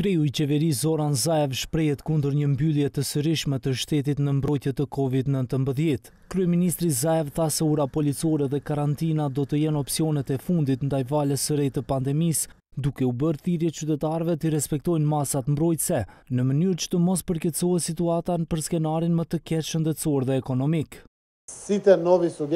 Kreju i qeveri Zoran Zaev shprejet kundër një mbyllje të sërishme të shtetit në mbrojtje të Covid-19. Kryeministri Zaev tha se ura policore dhe karantina do të jenë opcionet e fundit ndaj dajvale sërej të pandemis, duke u bërë thirje qytetarve të respektojnë masat mbrojtse, në mënyrë që të mos situata në për skenarin më të keqë shëndetsor dhe ekonomik. Të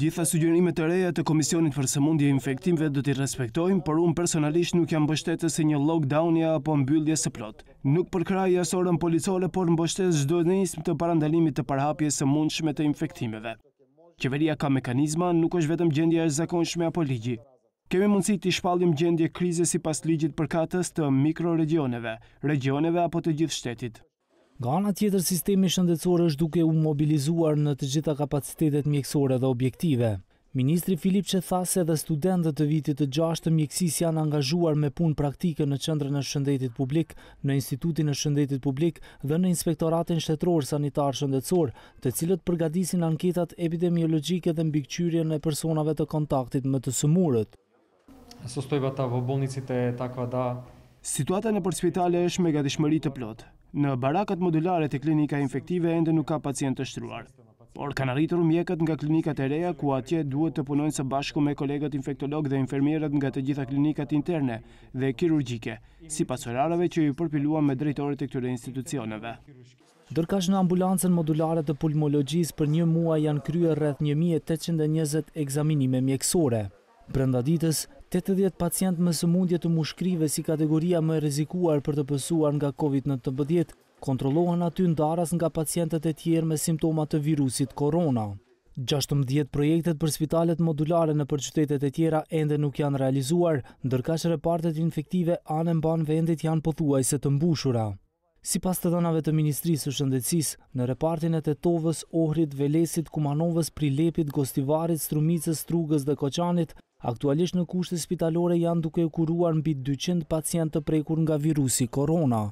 gjitha sugjerimet të reja të Komisionit për sëmundje infektimve dhe të respektojmë, por unë personalisht nuk jam bështetës se një lockdownja apo mbyllje së plot. Nuk përkraj jasorën policore, por në bështetës zdo në ismë të parandalimit të parhapje së mundshme të infektimeve. Qeveria ka mekanizma, nuk është vetëm gjendje e zakonshme apo ligji. Kemi mundësi të shpallim gjendje krize si pas ligjit përkatës të mikroregioneve, regioneve apo të gjithë shtetit. Nga ana tjetër, sistemi shëndetësor është duke u mobilizuar në të gjitha kapacitetet mjekësore dhe objektive. Ministri Filip që tha se dhe studentët të vitit të gjashtë të mjekësis janë angazhuar me punë praktike në qëndrën e shëndetit publik, në institutin e shëndetit publik dhe në inspektoratin shtetror sanitar shëndetësor, të cilët përgadisin anketat epidemiologike dhe mbikqyrje në personave të kontaktit më të sëmurët. Sostojba ta vëbonicit e takva da... Situata në për spitale është me gatishmëri të plotë. Në barakat modulare të klinika infektive ende nuk ka pacient të shtruar, por kanë arritur mjekët nga klinikat e reja ku atje duhet të punojnë së bashku me kolegët infektolog dhe infermierët nga të gjitha klinikat interne dhe kirurgjike, si pas që ju përpiluan me drejtorit e këtyre institucioneve. Dërkash në ambulancën modulare të pulmologjisë për një mua janë krye rrëth 1820 examinime mjekësore, Brenda ditës, 80 pacient së sëmundje të mushkrive si kategoria më e rizikuar për të pësuar nga COVID-19 kontrolohen aty në daras nga pacientet e tjerë me simptomat të virusit korona. 16 projektet për spitalet modulare në përqytetet e tjera ende nuk janë realizuar, ndërka që repartet infektive anë mban vendit janë pëthuaj se të mbushura. Si pas të dënave të Ministrisë të Shëndecis, në repartin e Tetovës, Ohrit, Velesit, Kumanovës, Prilepit, Gostivarit, Strumicës, Strugës dhe Koçanit, Aktualisht në kushtë spitalore janë duke kuruar në bitë 200 pacientë të prekur nga virusi korona.